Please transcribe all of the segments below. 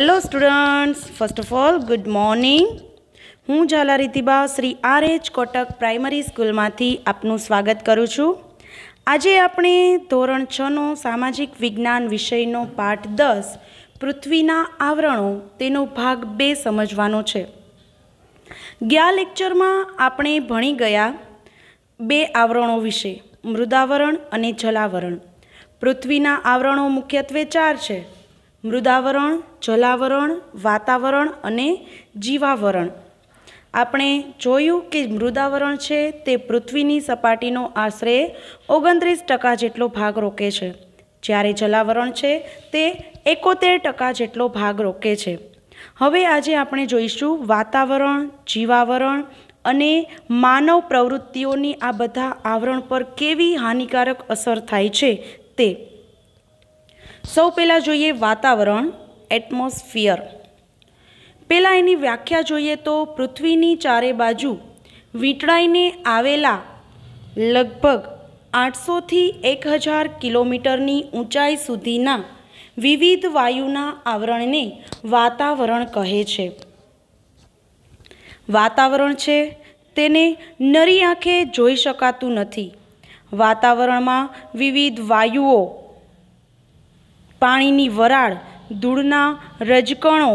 hello students first of all good morning હું Zala Ritiba Shri R H Kotak primary સ્કૂલમાંથી આપનું સ્વાગત કરું છું આજે આપણે ધોરણ છનો સામાજિક વિજ્ઞાન વિષયનો પાઠ દસ પૃથ્વીના આવરણો તેનો ભાગ બે સમજવાનો છે ગયા લેક્ચરમાં આપણે ભણી ગયા બે આવરણો વિશે મૃદાવરણ અને જલાવરણ પૃથ્વીના આવરણો મુખ્યત્વે ચાર છે મૃદાવરણ જલાવરણ વાતાવરણ અને જીવાવરણ આપણે જોયું કે મૃદાવરણ છે તે પૃથ્વીની સપાટીનો આશરે ઓગણત્રીસ ટકા જેટલો ભાગ રોકે છે જ્યારે જલાવરણ છે તે એકોતેર ટકા જેટલો ભાગ રોકે છે હવે આજે આપણે જોઈશું વાતાવરણ જીવાવરણ અને માનવ પ્રવૃત્તિઓની આ બધા આવરણ પર કેવી હાનિકારક અસર થાય છે તે સૌ પહેલાં જોઈએ વાતાવરણ એટમોસ્ફિયર પહેલાં એની વ્યાખ્યા જોઈએ તો પૃથ્વીની ચારે બાજુ વીંટળાઈને આવેલા લગભગ આઠસોથી એક હજાર કિલોમીટરની ઊંચાઈ સુધીના વિવિધ વાયુના આવરણને વાતાવરણ કહે છે વાતાવરણ છે તેને નરી આંખે જોઈ શકાતું નથી વાતાવરણમાં વિવિધ વાયુઓ પાણીની વરાળ ધૂળના રજકણો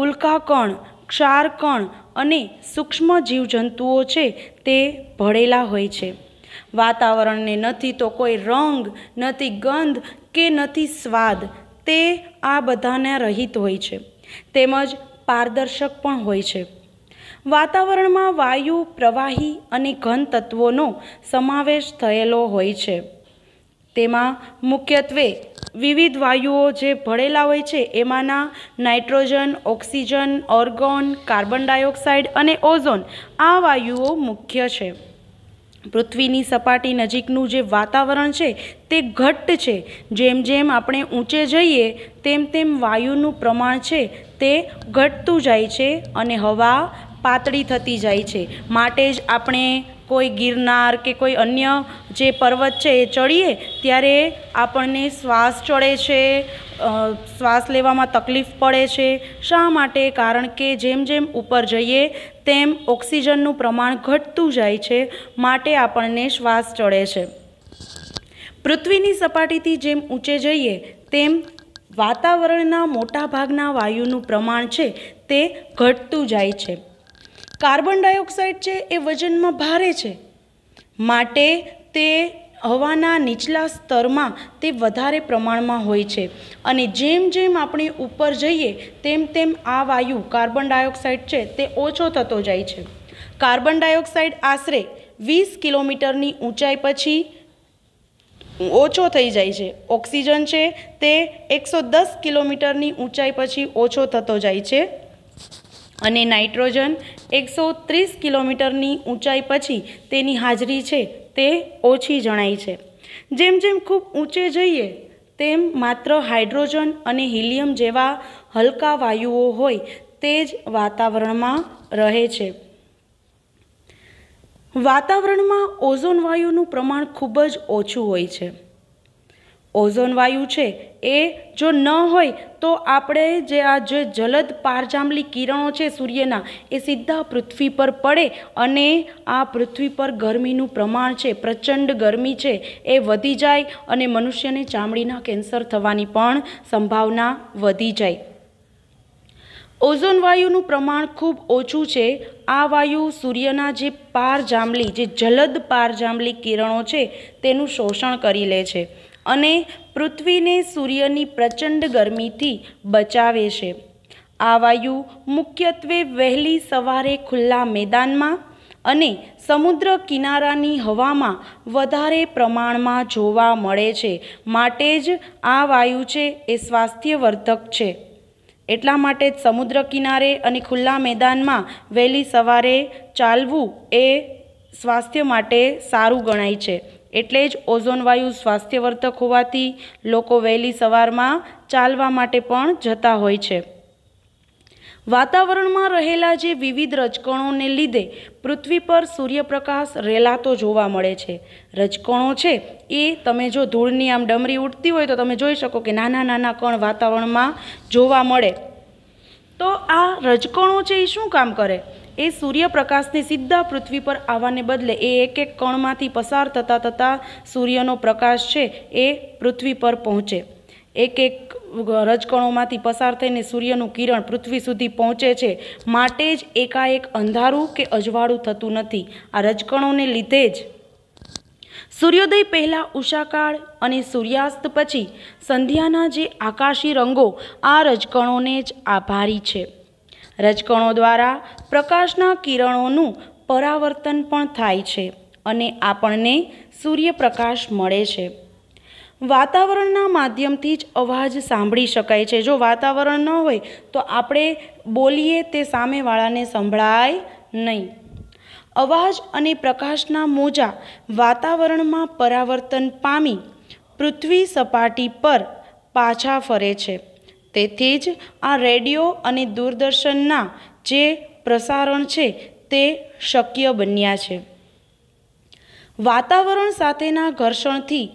ઉલ્કાકણ ક્ષારકણ અને સૂક્ષ્મ જીવજંતુઓ છે તે ભળેલા હોય છે વાતાવરણને નથી તો કોઈ રંગ નથી ગંધ કે નથી સ્વાદ તે આ બધાના રહિત હોય છે તેમજ પારદર્શક પણ હોય છે વાતાવરણમાં વાયુ પ્રવાહી અને ઘન તત્વોનો સમાવેશ થયેલો હોય છે તેમાં મુખ્યત્વે વિવિધ વાયુઓ જે ભળેલા હોય છે એમાંના nitrogen oxygen argon carbon dioxide અને ઓઝોન આ વાયુઓ મુખ્ય છે પૃથ્વીની સપાટી નજીકનું જે વાતાવરણ છે તે ઘટ્ટ છે જેમ જેમ આપણે ઊંચે જઈએ તેમ તેમ વાયુનું પ્રમાણ છે તે ઘટતું જાય છે અને હવા પાતળી થતી જાય છે માટે જ આપણે કોઈ ગિરનાર કે કોઈ અન્ય જે પર્વત છે એ ચડીએ ત્યારે આપણને શ્વાસ ચડે છે શ્વાસ લેવામાં તકલીફ પડે છે શા માટે કારણ કે જેમ જેમ ઉપર જઈએ તેમ ઓક્સિજનનું પ્રમાણ ઘટતું જાય છે માટે આપણને શ્વાસ ચડે છે પૃથ્વીની સપાટીથી જેમ ઊંચે જઈએ તેમ વાતાવરણના મોટાભાગના વાયુનું પ્રમાણ છે તે ઘટતું જાય છે કાર્બન ડાયોક્સાઇડ છે એ વજનમાં ભારે છે માટે તે હવાના નીચલા સ્તરમાં તે વધારે પ્રમાણમાં હોય છે અને જેમ જેમ આપણે ઉપર જઈએ તેમ તેમ આ વાયુ કાર્બન ડાયોક્સાઇડ છે તે ઓછો થતો જાય છે કાર્બન ડાયોક્સાઇડ આશરે વીસ કિલોમીટરની ઊંચાઈ પછી ઓછો થઈ જાય છે ઓક્સિજન છે તે એકસો દસ કિલોમીટરની ઊંચાઈ પછી ઓછો થતો જાય છે અને નાઇટ્રોજન એકસો ત્રીસ કિલોમીટરની ઊંચાઈ પછી તેની હાજરી છે તે ઓછી જણાય છે જેમ જેમ ખૂબ ઊંચે જઈએ તેમ માત્ર હાઇડ્રોજન અને હિલિયમ જેવા હલકા વાયુઓ હોય તે જ વાતાવરણમાં રહે છે વાતાવરણમાં ઓઝોન વાયુનું પ્રમાણ ખૂબ જ ઓછું હોય છે ઓઝોન વાયુ છે એ જો ન હોય તો આપણે જે આ જે જલદ પારજાંબલી કિરણો છે સૂર્યના એ સીધા પૃથ્વી પર પડે અને આ પૃથ્વી પર ગરમીનું પ્રમાણ છે પ્રચંડ ગરમી છે એ વધી જાય અને મનુષ્યને ચામડીના કેન્સર થવાની પણ સંભાવના વધી જાય ઓઝોન વાયુનું પ્રમાણ ખૂબ ઓછું છે આ વાયુ સૂર્યના જે પારજાંબલી જે જલદ પારજાંબલી કિરણો છે તેનું શોષણ કરી લે છે અને પૃથ્વીને સૂર્યની પ્રચંડ ગરમીથી બચાવે છે આ વાયુ મુખ્યત્વે વહેલી સવારે ખુલ્લા મેદાનમાં અને સમુદ્ર કિનારાની હવામાં વધારે પ્રમાણમાં જોવા મળે છે માટે જ આ વાયુ છે એ સ્વાસ્થ્યવર્ધક છે એટલા માટે જ સમુદ્ર કિનારે અને ખુલ્લા મેદાનમાં વહેલી સવારે ચાલવું એ સ્વાસ્થ્ય માટે સારું ગણાય છે એટલે જ ઓઝોન વાયુ સ્વાસ્થ્યવર્ધક હોવાથી લોકો વહેલી સવારમાં ચાલવા માટે પણ જતા હોય છે વાતાવરણમાં રહેલા જે વિવિધ રજકણોને લીધે પૃથ્વી પર સૂર્યપ્રકાશ રેલાતો જોવા મળે છે રજકણો છે એ તમે જો ધૂળની આમ ડમરી ઉડતી હોય તો તમે જોઈ શકો કે નાના નાના કણ વાતાવરણમાં જોવા મળે તો આ રજકણો છે એ શું કામ કરે એ સૂર્યપ્રકાશની સીધા પૃથ્વી પર આવવાને બદલે એ એક એક કણમાંથી પસાર થતાં થતાં સૂર્યનો પ્રકાશ છે એ પૃથ્વી પર પહોંચે એક એક રજકણોમાંથી પસાર થઈને સૂર્યનું કિરણ પૃથ્વી સુધી પહોંચે છે માટે જ એકાએક અંધારું કે અજવાળું થતું નથી આ રજકણોને લીધે જ સૂર્યોદય પહેલાં ઉષાકાળ અને સૂર્યાસ્ત પછી સંધ્યાના જે આકાશી રંગો આ રજકણોને જ આભારી છે રજકણો દ્વારા પ્રકાશના કિરણોનું પરાવર્તન પણ થાય છે અને આપણને સૂર્યપ્રકાશ મળે છે વાતાવરણના માધ્યમથી જ અવાજ સાંભળી શકાય છે જો વાતાવરણ ન હોય તો આપણે બોલીએ તે સામેવાળાને સંભળાય નહીં અવાજ અને પ્રકાશના મોજા વાતાવરણમાં પરાવર્તન પામી પૃથ્વી સપાટી પર પાછા ફરે છે તેથી જ આ રેડિયો અને દૂરદર્શનના જે પ્રસારણ છે તે શક્ય બન્યા છે વાતાવરણ સાથેના ઘર્ષણથી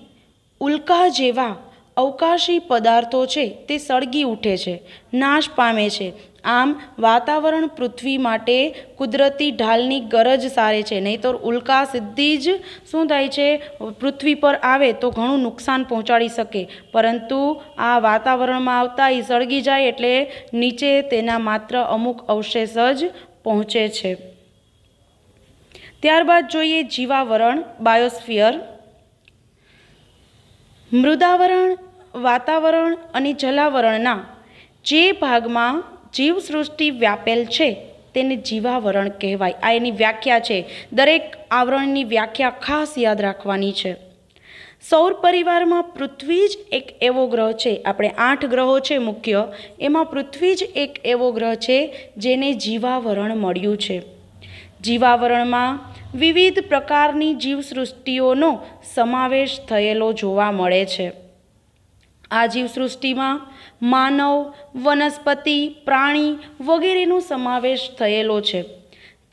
ઉલ્કા જેવા અવકાશી પદાર્થો છે તે સળગી ઉઠે છે નાશ પામે છે આમ વાતાવરણ પૃથ્વી માટે કુદરતી ઢાલની ગરજ સારે છે નહીં તો ઉલ્કા સીધી જ શું થાય છે પૃથ્વી પર આવે તો ઘણું નુકસાન પહોંચાડી શકે પરંતુ આ વાતાવરણમાં આવતા એ સળગી જાય એટલે નીચે તેના માત્ર અમુક અવશેષ જ પહોંચે છે ત્યારબાદ જોઈએ જીવાવરણ બાયોસ્ફિયર મૃદાવરણ વાતાવરણ અને જલાવરણના જે ભાગમાં જીવસૃષ્ટિ વ્યાપેલ છે તેને જીવાવરણ કહેવાય આ એની વ્યાખ્યા છે દરેક આવરણની વ્યાખ્યા ખાસ યાદ રાખવાની છે સૌર પરિવારમાં પૃથ્વી જ એક એવો ગ્રહ છે આપણે આઠ ગ્રહો છે મુખ્ય એમાં પૃથ્વી જ એક એવો ગ્રહ છે જેને જીવાવરણ મળ્યું છે જીવાવરણમાં વિવિધ પ્રકારની જીવસૃષ્ટિઓનો સમાવેશ થયેલો જોવા મળે છે આ જીવસૃષ્ટિમાં માનવ વનસ્પતિ પ્રાણી વગેરેનો સમાવેશ થયેલો છે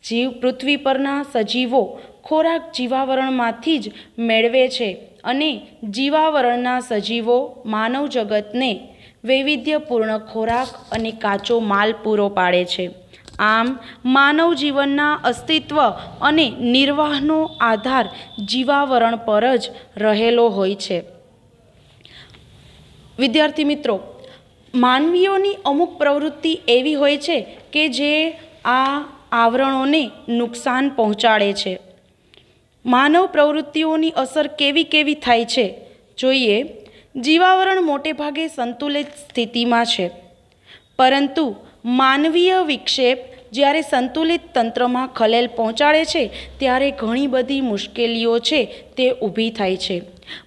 જીવ પૃથ્વી પરના સજીવો ખોરાક જીવાવરણમાંથી જ મેળવે છે અને જીવાવરણના સજીવો માનવ જગતને વૈવિધ્યપૂર્ણ ખોરાક અને કાચો માલ પૂરો પાડે છે આમ માનવ જીવનના અસ્તિત્વ અને નિર્વાહનો આધાર જીવાવરણ પર જ રહેલો હોય છે વિદ્યાર્થી મિત્રો માનવીઓની અમુક પ્રવૃત્તિ એવી હોય છે કે જે આ આવરણોને નુકસાન પહોંચાડે છે માનવ પ્રવૃત્તિઓની અસર કેવી કેવી થાય છે જોઈએ જીવાવરણ મોટે ભાગે સંતુલિત સ્થિતિમાં છે પરંતુ માનવીય વિક્ષેપ જ્યારે સંતુલિત તંત્રમાં ખલેલ પહોંચાડે છે ત્યારે ઘણી બધી મુશ્કેલીઓ છે તે ઊભી થાય છે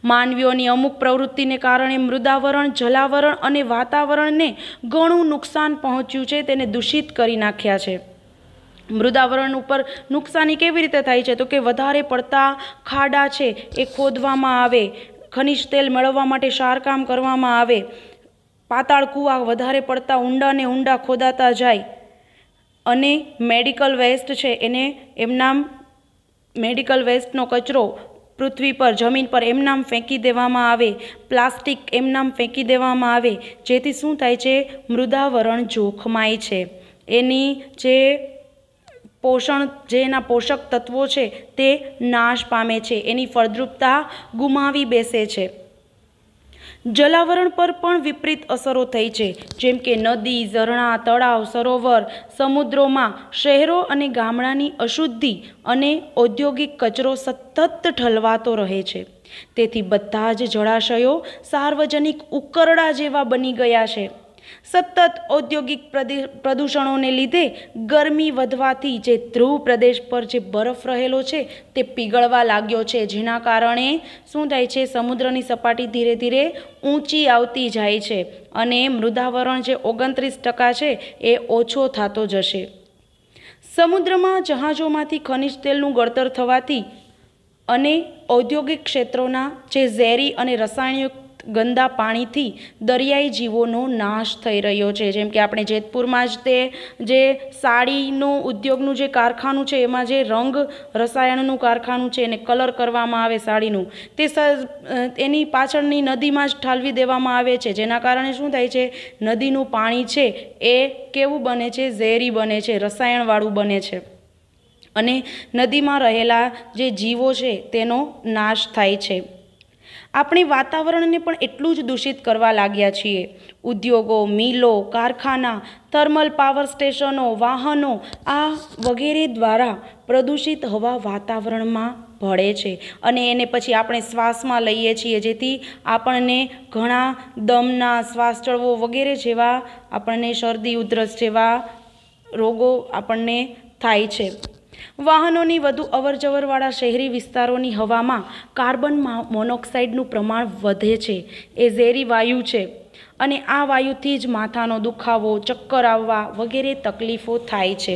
માનવીઓની અમુક પ્રવૃત્તિને કારણે મૃદાવરણ જલાવરણ અને વાતાવરણને ઘણું નુકસાન પહોંચ્યું છે તેને દૂષિત કરી નાખ્યા છે મૃદાવરણ ઉપર નુકસાની કેવી રીતે થાય છે તો કે વધારે પડતા ખાડા છે એ ખોદવામાં આવે ખનિજ તેલ મેળવવા માટે શારકામ કરવામાં આવે પાતાળ કૂવા વધારે પડતા ઊંડા ને ઊંડા ખોદાતા જાય અને મેડિકલ વેસ્ટ છે એને એમના મેડિકલ વેસ્ટનો કચરો પૃથ્વી પર જમીન પર એમનામ ફેંકી દેવામાં આવે પ્લાસ્ટિક એમ નામ ફેંકી દેવામાં આવે જેથી શું થાય છે મૃદાવરણ જોખમાય છે એની જે પોષણ જે એના પોષક તત્વો છે તે નાશ પામે છે એની ફળદ્રુપતા ગુમાવી બેસે છે જલાવરણ પર પણ વિપરીત અસરો થઈ છે જેમ કે નદી ઝરણા તળાવ સરોવર સમુદ્રોમાં શહેરો અને ગામડાની અશુદ્ધિ અને ઔદ્યોગિક કચરો સતત ઠલવાતો રહે છે તેથી બધા જ જળાશયો સાર્વજનિક ઉકરડા જેવા બની ગયા છે સતત ઔદ્યોગિક પ્રદૂષણોને લીધે ગરમી વધવાથી જે ધ્રુવ પ્રદેશ પર જે બરફ રહેલો છે તે પીગળવા લાગ્યો છે જેના કારણે શું થાય છે સમુદ્રની સપાટી ધીરે ધીરે ઊંચી આવતી જાય છે અને મૃદાવરણ જે ઓગણત્રીસ ટકા છે એ ઓછો થતો જશે સમુદ્રમાં જહાજોમાંથી ખનિજ તેલનું ગળતર થવાથી અને ઔદ્યોગિક ક્ષેત્રોના જે ઝેરી અને રસાયણિક ગંદા પાણીથી દરિયાઈ જીવોનો નાશ થઈ રહ્યો છે જેમ કે આપણે જેતપુરમાં જ તે જે સાડીનું ઉદ્યોગનું જે કારખાનું છે એમાં જે રંગ રસાયણનું કારખાનું છે એને કલર કરવામાં આવે સાડીનું તે એની પાછળની નદીમાં જ ઠાલવી દેવામાં આવે છે જેના કારણે શું થાય છે નદીનું પાણી છે એ કેવું બને છે ઝેરી બને છે રસાયણવાળું બને છે અને નદીમાં રહેલા જે જીવો છે તેનો નાશ થાય છે આપણે વાતાવરણને પણ એટલું જ દૂષિત કરવા લાગ્યા છીએ ઉદ્યોગો મિલો કારખાના થર્મલ પાવર સ્ટેશનો વાહનો આ વગેરે દ્વારા પ્રદૂષિત હવા વાતાવરણમાં ભળે છે અને એને પછી આપણે શ્વાસમાં લઈએ છીએ જેથી આપણને ઘણા દમના શ્વાસ ચડવો વગેરે જેવા આપણને શરદી ઉધરસ જેવા રોગો આપણને થાય છે વાહનોની વધુ અવરજવરવાળા શહેરી વિસ્તારોની હવામાં કાર્બન મોનોક્સાઇડનું પ્રમાણ વધે છે એ ઝેરી વાયુ છે અને આ વાયુથી જ માથાનો દુખાવો ચક્કર આવવા વગેરે તકલીફો થાય છે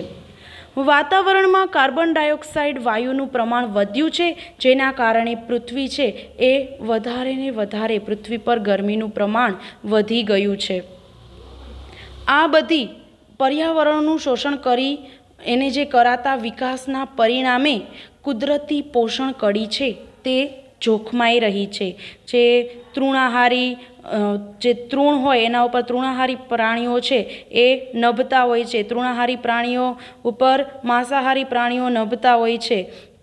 વાતાવરણમાં કાર્બન ડાયોક્સાઇડ વાયુનું પ્રમાણ વધ્યું છે જેના કારણે પૃથ્વી છે એ વધારે ને વધારે પૃથ્વી પર ગરમીનું પ્રમાણ વધી ગયું છે આ બધી પર્યાવરણનું શોષણ કરી એને જે કરાતા વિકાસના પરિણામે કુદરતી પોષણ કડી છે તે જોખમાઈ રહી છે જે તૃણાહારી જે તૃણ હોય એના ઉપર તૃણાહારી પ્રાણીઓ છે એ નભતા હોય છે તૃણાહારી પ્રાણીઓ ઉપર માંસાહારી પ્રાણીઓ નભતા હોય છે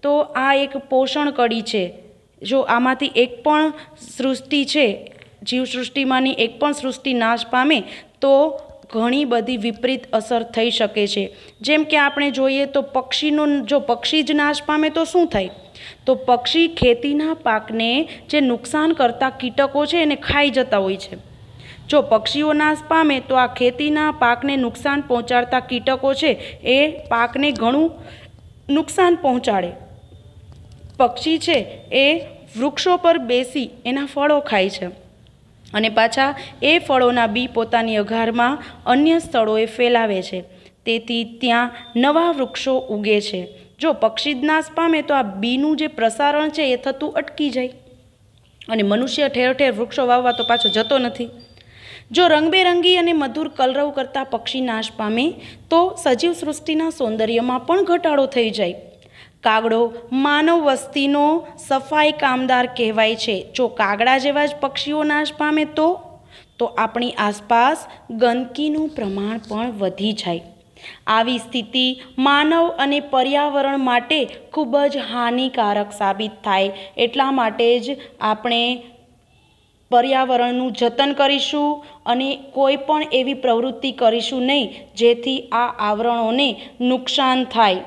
તો આ એક પોષણ કડી છે જો આમાંથી એક પણ સૃષ્ટિ છે જીવસૃષ્ટિમાંની એક પણ સૃષ્ટિ નાશ પામે તો ઘણી બધી વિપરીત અસર થઈ શકે છે જેમ કે આપણે જોઈએ તો પક્ષીનો જો પક્ષી જ નાશ પામે તો શું થાય તો પક્ષી ખેતીના પાકને જે નુકસાન કરતા કીટકો છે એને ખાઈ જતા હોય છે જો પક્ષીઓ નાશ પામે તો આ ખેતીના પાકને નુકસાન પહોંચાડતા કીટકો છે એ પાકને ઘણું નુકસાન પહોંચાડે પક્ષી છે એ વૃક્ષો પર બેસી એના ફળો ખાય છે અને પાછા એ ફળોના બી પોતાની અઘારમાં અન્ય સ્થળોએ ફેલાવે છે તેથી ત્યાં નવા વૃક્ષો ઉગે છે જો પક્ષી નાશ પામે તો આ બીનું જે પ્રસારણ છે એ થતું અટકી જાય અને મનુષ્ય ઠેર ઠેર વૃક્ષો વાવવા તો પાછો જતો નથી જો રંગબેરંગી અને મધુર કલરવ કરતાં પક્ષી નાશ પામે તો સજીવ સૃષ્ટિના સૌંદર્યમાં પણ ઘટાડો થઈ જાય કાગડો માનવ વસ્તીનો સફાઈ કામદાર કહેવાય છે જો કાગડા જેવા જ પક્ષીઓ નાશ પામે તો તો આપણી આસપાસ ગંદકીનું પ્રમાણ પણ વધી જાય આવી સ્થિતિ માનવ અને પર્યાવરણ માટે ખૂબ જ હાનિકારક સાબિત થાય એટલા માટે જ આપણે પર્યાવરણનું જતન કરીશું અને કોઈ પણ એવી પ્રવૃત્તિ કરીશું નહીં જેથી આ આવરણોને નુકસાન થાય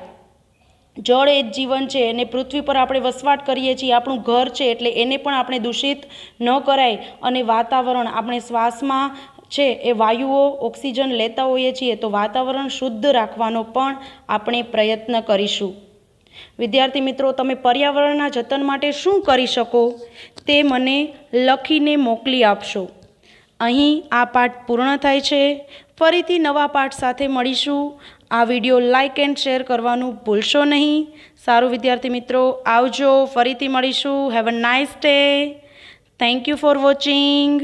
જળ એ જ જીવન છે અને પૃથ્વી પર આપણે વસવાટ કરીએ છીએ આપણું ઘર છે એટલે એને પણ આપણે દૂષિત ન કરાય અને વાતાવરણ આપણે શ્વાસમાં છે એ વાયુઓ ઓક્સિજન લેતા હોઈએ છીએ તો વાતાવરણ શુદ્ધ રાખવાનો પણ આપણે પ્રયત્ન કરીશું વિદ્યાર્થી મિત્રો તમે પર્યાવરણના જતન માટે શું કરી શકો તે મને લખીને મોકલી આપશો અહીં આ પાઠ પૂર્ણ થાય છે ફરીથી નવા પાઠ સાથે મળીશું આ વિડીયો લાઇક એન્ડ શેર કરવાનું ભૂલશો નહીં સારું વિદ્યાર્થી મિત્રો આવજો ફરીથી મળીશું have a nice day thank you for watching